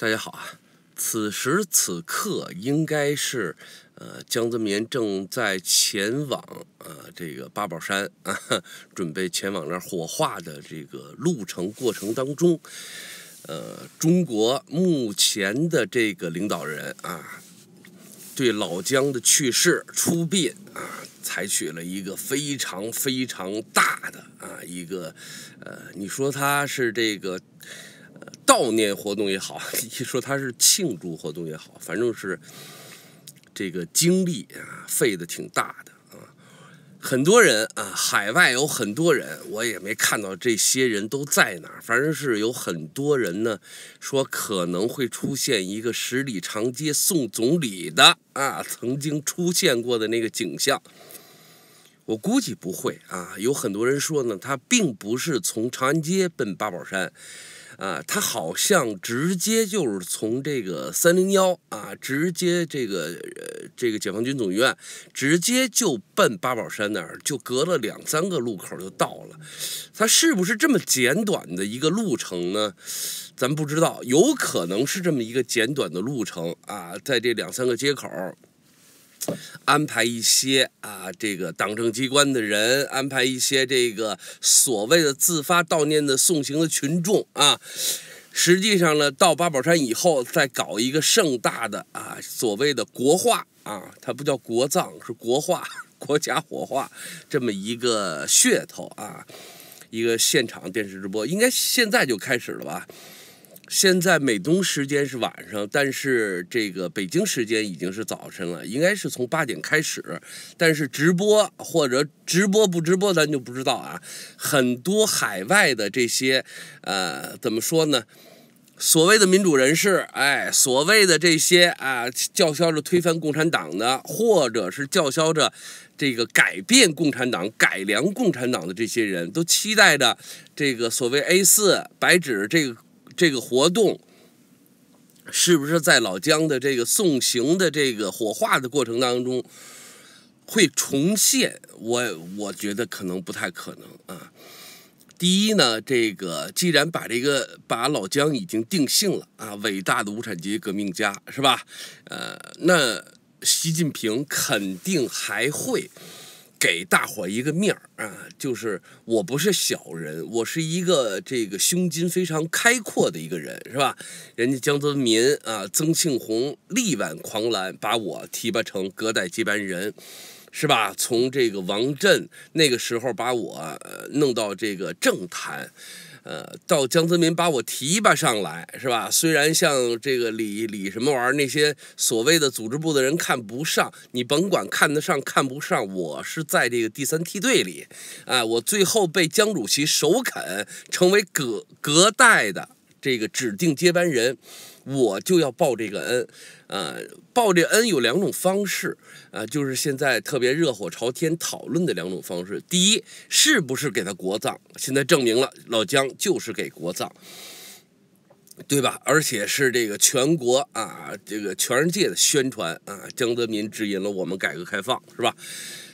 大家好啊！此时此刻，应该是呃，江泽民正在前往呃这个八宝山啊，准备前往那儿火化的这个路程过程当中。呃，中国目前的这个领导人啊，对老江的去世、出殡啊，采取了一个非常非常大的啊一个呃，你说他是这个。悼念活动也好，一说他是庆祝活动也好，反正是这个精力啊费的挺大的啊。很多人啊，海外有很多人，我也没看到这些人都在哪儿。反正是有很多人呢，说可能会出现一个十里长街送总理的啊，曾经出现过的那个景象。我估计不会啊，有很多人说呢，他并不是从长安街奔八宝山。啊，他好像直接就是从这个三零幺啊，直接这个呃，这个解放军总医院，直接就奔八宝山那儿，就隔了两三个路口就到了。他是不是这么简短的一个路程呢？咱不知道，有可能是这么一个简短的路程啊，在这两三个街口。安排一些啊，这个党政机关的人，安排一些这个所谓的自发悼念的送行的群众啊，实际上呢，到八宝山以后再搞一个盛大的啊，所谓的国画啊，它不叫国葬，是国画，国家火化，这么一个噱头啊，一个现场电视直播，应该现在就开始了吧。现在美东时间是晚上，但是这个北京时间已经是早晨了，应该是从八点开始。但是直播或者直播不直播，咱就不知道啊。很多海外的这些，呃，怎么说呢？所谓的民主人士，哎，所谓的这些啊，叫嚣着推翻共产党的，或者是叫嚣着这个改变共产党、改良共产党的这些人都期待着这个所谓 A 四白纸这个。这个活动是不是在老姜的这个送行的这个火化的过程当中会重现？我我觉得可能不太可能啊。第一呢，这个既然把这个把老姜已经定性了啊，伟大的无产阶级革命家是吧？呃，那习近平肯定还会。给大伙一个面儿啊，就是我不是小人，我是一个这个胸襟非常开阔的一个人，是吧？人家江泽民啊，曾庆红力挽狂澜，把我提拔成隔代接班人，是吧？从这个王震那个时候把我弄到这个政坛。呃，到江泽民把我提拔上来，是吧？虽然像这个李李什么玩意儿那些所谓的组织部的人看不上，你甭管看得上看不上，我是在这个第三梯队里，哎，我最后被江主席首肯，成为葛葛代的这个指定接班人。我就要报这个恩，啊，报这恩有两种方式，啊，就是现在特别热火朝天讨论的两种方式。第一，是不是给他国葬？现在证明了，老姜就是给国葬，对吧？而且是这个全国啊，这个全世界的宣传啊，江泽民指引了我们改革开放，是吧？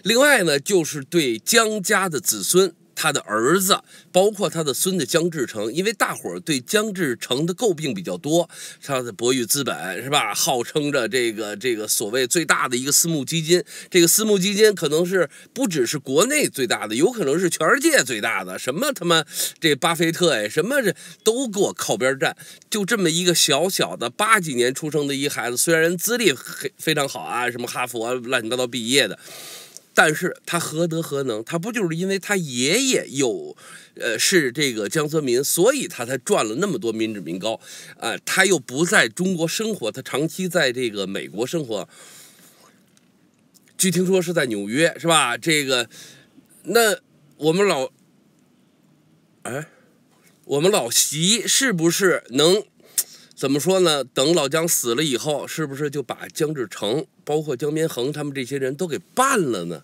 另外呢，就是对江家的子孙。他的儿子，包括他的孙子江志成，因为大伙儿对江志成的诟病比较多，他的博裕资本是吧？号称着这个这个所谓最大的一个私募基金，这个私募基金可能是不只是国内最大的，有可能是全世界最大的。什么他妈这巴菲特哎，什么这都给我靠边站。就这么一个小小的八几年出生的一孩子，虽然资历非非常好啊，什么哈佛乱七八糟毕业的。但是他何德何能？他不就是因为他爷爷有，呃，是这个江泽民，所以他才赚了那么多民脂民膏，啊，他又不在中国生活，他长期在这个美国生活，据听说是在纽约，是吧？这个，那我们老，哎，我们老习是不是能？怎么说呢？等老姜死了以后，是不是就把姜志成、包括姜边恒他们这些人都给办了呢？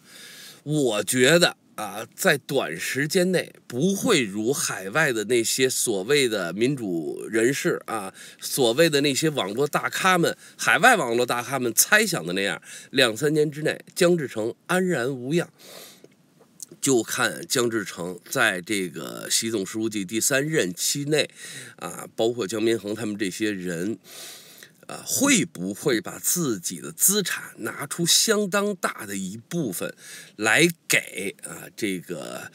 我觉得啊，在短时间内不会如海外的那些所谓的民主人士啊，所谓的那些网络大咖们，海外网络大咖们猜想的那样，两三年之内姜志成安然无恙。就看江志成在这个习总书记第三任期内，啊，包括江民恒他们这些人，啊，会不会把自己的资产拿出相当大的一部分来给啊这个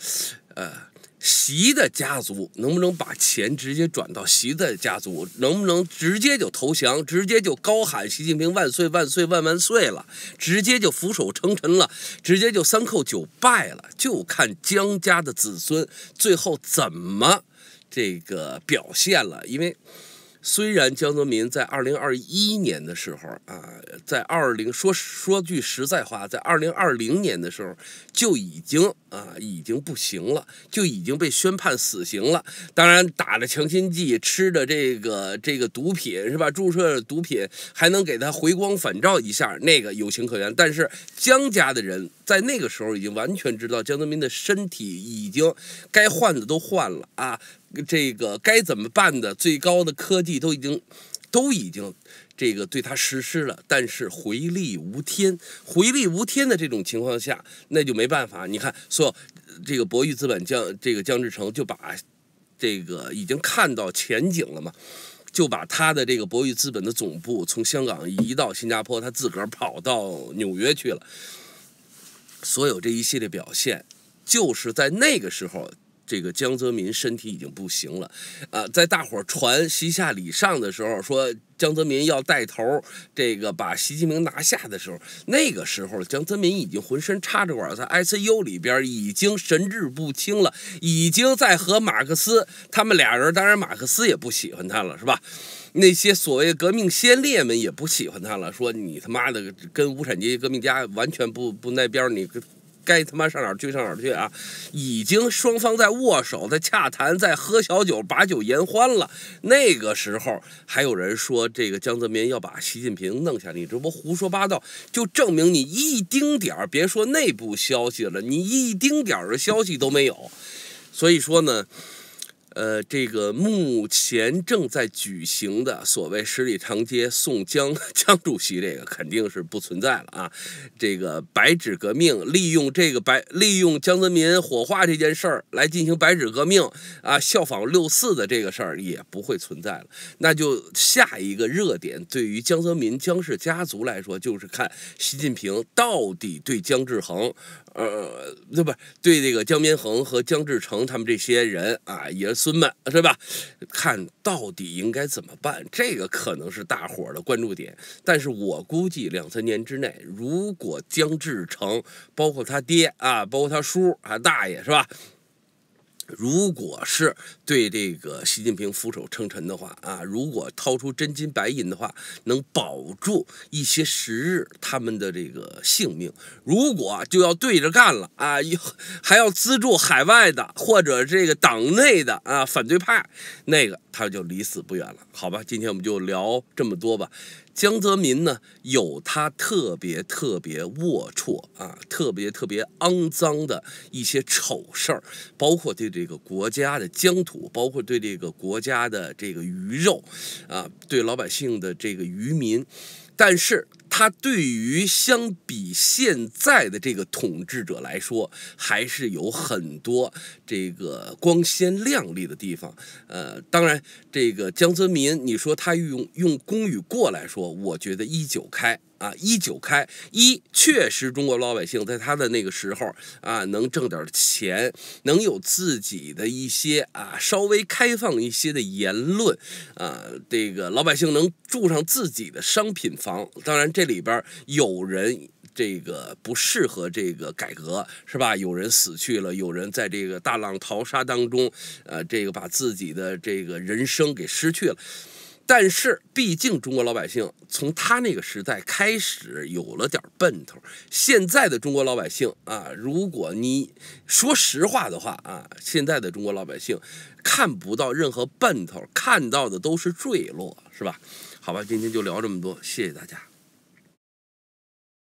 呃。习的家族能不能把钱直接转到习的家族？能不能直接就投降？直接就高喊“习近平万岁万岁万万岁”了？直接就俯首称臣了？直接就三叩九拜了？就看江家的子孙最后怎么这个表现了。因为虽然江泽民在二零二一年的时候啊，在二零说说句实在话，在二零二零年的时候就已经。啊，已经不行了，就已经被宣判死刑了。当然，打着强心剂，吃的这个这个毒品是吧？注射毒品还能给他回光返照一下，那个有情可原。但是江家的人在那个时候已经完全知道，江泽民的身体已经该换的都换了啊，这个该怎么办的？最高的科技都已经。都已经这个对他实施了，但是回力无天，回力无天的这种情况下，那就没办法。你看，所有这个博裕资本江这个江志成就把这个已经看到前景了嘛，就把他的这个博裕资本的总部从香港移到新加坡，他自个儿跑到纽约去了。所有这一系列表现，就是在那个时候。这个江泽民身体已经不行了，啊，在大伙儿传西夏李上的时候，说江泽民要带头这个把习近平拿下的时候，那个时候江泽民已经浑身插着管在 i c u 里边已经神志不清了，已经在和马克思他们俩人，当然马克思也不喜欢他了，是吧？那些所谓革命先烈们也不喜欢他了，说你他妈的跟无产阶级革命家完全不不那边儿，你。该他妈上哪儿去上哪儿去啊！已经双方在握手，在洽谈，在喝小酒，把酒言欢了。那个时候还有人说这个江泽民要把习近平弄下来，你这不胡说八道，就证明你一丁点儿别说内部消息了，你一丁点儿的消息都没有。所以说呢。呃，这个目前正在举行的所谓“十里长街送江江 主席”，这个肯定是不存在了啊。这个白纸革命，利用这个白利用江泽民火化这件事儿来进行白纸革命啊，效仿六四的这个事儿也不会存在了。那就下一个热点，对于江泽民江氏家族来说，就是看习近平到底对江志恒，呃，那不对这个江民恒和江志成他们这些人啊，也。孙们是吧？看到底应该怎么办？这个可能是大伙儿的关注点。但是我估计两三年之内，如果姜志成，包括他爹啊，包括他叔啊，大爷是吧？如果是对这个习近平俯首称臣的话啊，如果掏出真金白银的话，能保住一些时日他们的这个性命；如果就要对着干了啊，又还要资助海外的或者这个党内的啊反对派，那个他就离死不远了。好吧，今天我们就聊这么多吧。江泽民呢，有他特别特别龌龊啊，特别特别肮脏的一些丑事儿，包括对这个国家的疆土，包括对这个国家的这个鱼肉，啊，对老百姓的这个渔民，但是他对于相比现在的这个统治者来说，还是有很多。这个光鲜亮丽的地方，呃，当然，这个江泽民，你说他用用功与过来说，我觉得一九开啊，一九开一，确实，中国老百姓在他的那个时候啊，能挣点钱，能有自己的一些啊，稍微开放一些的言论啊，这个老百姓能住上自己的商品房。当然，这里边有人。这个不适合这个改革是吧？有人死去了，有人在这个大浪淘沙当中，呃，这个把自己的这个人生给失去了。但是，毕竟中国老百姓从他那个时代开始有了点奔头。现在的中国老百姓啊，如果你说实话的话啊，现在的中国老百姓看不到任何奔头，看到的都是坠落，是吧？好吧，今天就聊这么多，谢谢大家。